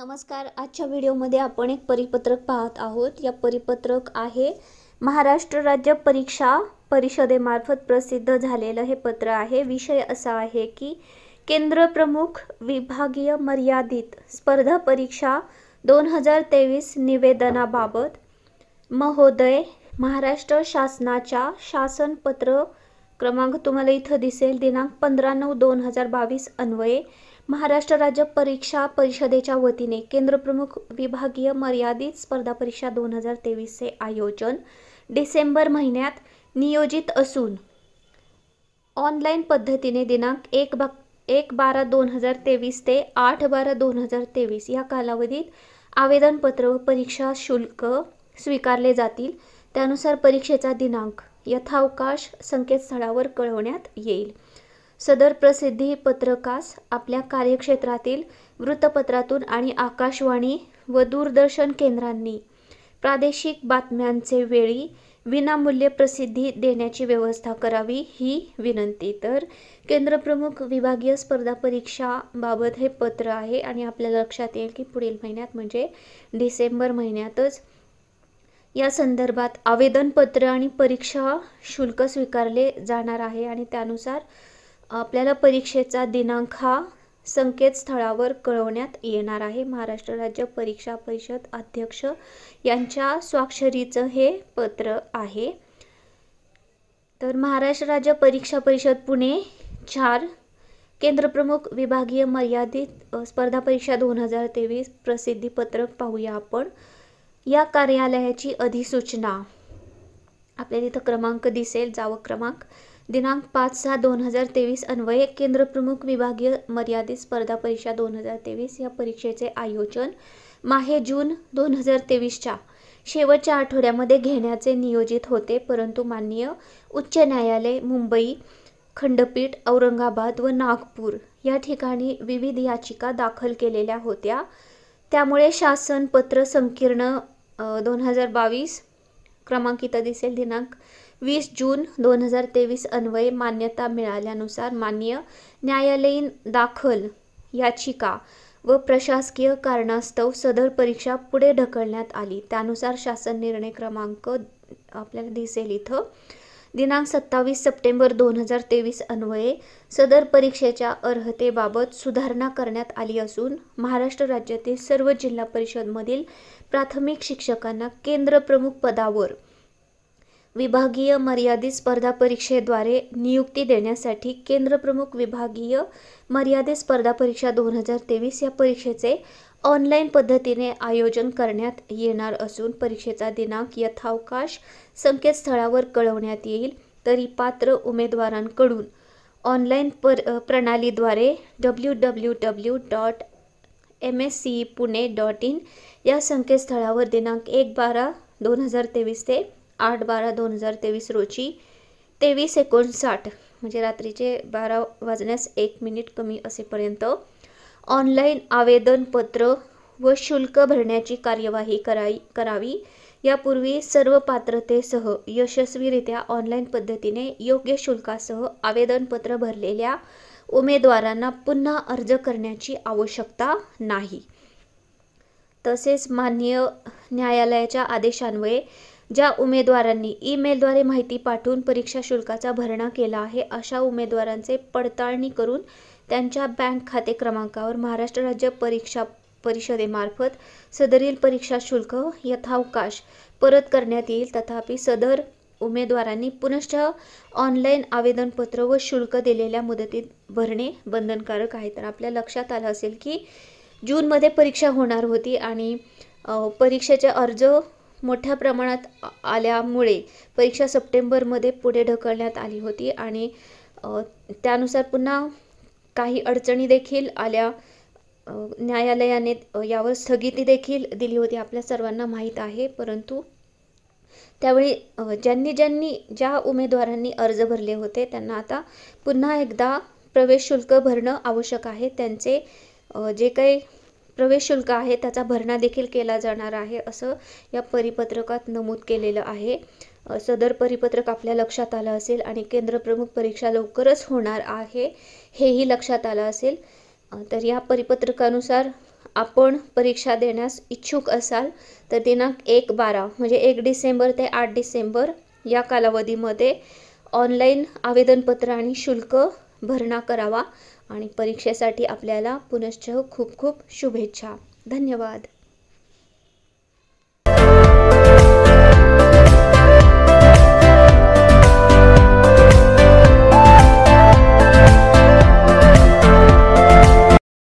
नमस्कार आजच्या व्हिडिओमध्ये आपण एक परिपत्रक पाहत आहोत या परिपत्रक आहे महाराष्ट्र राज्य परीक्षा परिषदेमार्फत प्रसिद्ध झालेलं हे पत्र आहे विषय असा आहे की केंद्र प्रमुख विभागीय मर्यादित स्पर्धा परीक्षा दोन हजार तेवीस निवेदनाबाबत महोदय महाराष्ट्र शासनाच्या शासनपत्र क्रमांक तुम्हाला इथं दिसेल दिनांक पंधरा नऊ दोन हजार बावीस अन्वये महाराष्ट्र राज्य परीक्षा परिषदेच्या वतीने केंद्रप्रमुख विभागीय मर्यादित स्पर्धा परीक्षा दोन हजार तेवीसचे आयोजन डिसेंबर महिन्यात नियोजित असून ऑनलाईन पद्धतीने दिनांक एक बा एक बारा दोन हजार तेवीस ते आठ बारा दोन हजार तेवीस या कालावधीत आवेदनपत्र व परीक्षा शुल्क स्वीकारले जातील त्यानुसार परीक्षेचा दिनांक यथावकाश संकेतस्थळावर कळवण्यात येईल सदर प्रसिद्धी पत्रकास आपल्या कार्यक्षेत्रातील वृत्तपत्रातून आणि आकाशवाणी व दूरदर्शन केंद्रांनी प्रादेशिक बातम्यांचे वेळी विनामूल्य प्रसिद्धी देण्याची व्यवस्था करावी ही विनंती तर केंद्रप्रमुख विभागीय स्पर्धा परीक्षाबाबत हे पत्र आहे आणि आपल्या लक्षात येईल की पुढील महिन्यात म्हणजे डिसेंबर महिन्यातच या संदर्भात आवेदनपत्र आणि परीक्षा शुल्क स्वीकारले जाणार आहे आणि त्यानुसार आपल्याला परीक्षेचा दिनांक हा संकेतस्थळावर कळवण्यात येणार आहे महाराष्ट्र राज्य परीक्षा परिषद अध्यक्ष यांच्या स्वाक्षरीचं हे पत्र आहे तर महाराष्ट्र राज्य परीक्षा परिषद पुणे चार केंद्रप्रमुख विभागीय मर्यादित स्पर्धा परीक्षा दोन हजार तेवीस प्रसिद्धीपत्रक पाहूया आपण या कार्यालयाची अधिसूचना आपल्याला इथं क्रमांक दिसेल जावं क्रमांक दिनांक पाच सहा दोन हजार तेवीस अन्वये केंद्रप्रमुख विभागीय मर्यादित स्पर्धा परीक्षा दोन हजार तेवीस या परीक्षेचे आयोजन माहे जून दोन हजार तेवीसच्या शेवटच्या आठवड्यामध्ये घेण्याचे नियोजित होते परंतु माननीय उच्च न्यायालय मुंबई खंडपीठ औरंगाबाद व नागपूर या ठिकाणी विविध याचिका दाखल केलेल्या होत्या त्यामुळे शासन पत्र संकीर्ण दोन हजार बावीस क्रमांकित दिसेल दिनांक वीस जून दोन हजार तेवीस अन्वये मान्यता मिळाल्यानुसार मान्य न्यायालयीन दाखल याचिका व प्रशासकीय कारणास्तव सदर परीक्षा पुढे ढकलण्यात आली त्यानुसार शासन निर्णय क्रमांक आपल्याला दिसेल इथं दिनांक सत्तावीस सप्टेंबर दोन हजार तेवीस अन्वये सदर परीक्षेच्या अर्हतेबाबत सुधारणा करण्यात आली असून महाराष्ट्र राज्यातील सर्व जिल्हा परिषदमधील प्राथमिक शिक्षकांना केंद्र प्रमुख पदावर विभागीय मर्यादित स्पर्धा परीक्षेद्वारे नियुक्ती देण्यासाठी केंद्रप्रमुख विभागीय मर्यादित स्पर्धा परीक्षा दोन हजार तेवीस या परीक्षेचे ऑनलाईन पद्धतीने आयोजन करण्यात येणार असून परीक्षेचा दिनांक यथावकाश संकेतस्थळावर कळवण्यात येईल तरी पात्र उमेदवारांकडून ऑनलाईन पर प्रणालीद्वारे W W W dot M S C Pune dot in या संकेतस्थळावर दिनांक एक बारा दोन हजार तेवीस ते आठ बारा दोन हजार तेवीस रोजी तेवीस एकोणसाठ म्हणजे रात्रीचे बारा वाजण्यास एक मिनिट कमी असेपर्यंत ऑनलाईन आवेदनपत्र व शुल्क भरण्याची कार्यवाही कराई करावी यापूर्वी सर्व पात्रतेसह यशस्वीरित्या ऑनलाईन पद्धतीने योग्य शुल्कासह आवेदनपत्र भरलेल्या उमेदवारांना पुन्हा अर्ज करण्याची आवश्यकता नाही तसेच मान्य न्यायालयाच्या आदेशान्वये ज्या उमेदवारांनी ईमेलद्वारे माहिती पाठवून परीक्षा शुल्काचा भरणा केला आहे अशा उमेदवारांचे पडताळणी करून त्यांच्या बँक खाते क्रमांकावर महाराष्ट्र राज्य परीक्षा परिषदेमार्फत सदरील परीक्षा शुल्क यथावकाश परत करण्यात येईल तथापि सदर उमेदवारांनी पुनश्च ऑनलाईन आवेदनपत्र व शुल्क दिलेल्या मुदतीत भरणे बंधनकारक आहे तर आपल्या लक्षात आलं असेल की जूनमध्ये परीक्षा होणार होती आणि परीक्षेचे अर्ज मोठ्या प्रमाणात आल्यामुळे परीक्षा सप्टेंबरमध्ये पुढे ढकलण्यात आली होती आणि त्यानुसार पुन्हा काही अडचणी देखील आल्या न्यायालयाने यावर स्थगिती देखील दिली होती आपल्या सर्वांना माहीत आहे परंतु त्यावेळी ज्यांनी ज्यांनी ज्या उमेदवारांनी अर्ज भरले होते त्यांना आता पुन्हा एकदा प्रवेश शुल्क भरणं आवश्यक आहे त्यांचे जे काही प्रवेश शुल्क आहे त्याचा भरणा देखील केला जाणार आहे असं या परिपत्रकात नमूद केलेलं आहे सदर परिपत्रक आपल्या लक्षात आलं असेल आणि केंद्रप्रमुख परीक्षा लवकरच होणार आहे हेही लक्षात आलं असेल तर या परिपत्रकानुसार आपण परीक्षा देण्यास इच्छुक असाल तर दिनांक एक बारा म्हणजे एक डिसेंबर ते आठ डिसेंबर या कालावधीमध्ये ऑनलाईन आवेदनपत्र आणि शुल्क भरणा करावा आणि परीक्षेसाठी आपल्याला पुनश्च खूप खूप शुभेच्छा धन्यवाद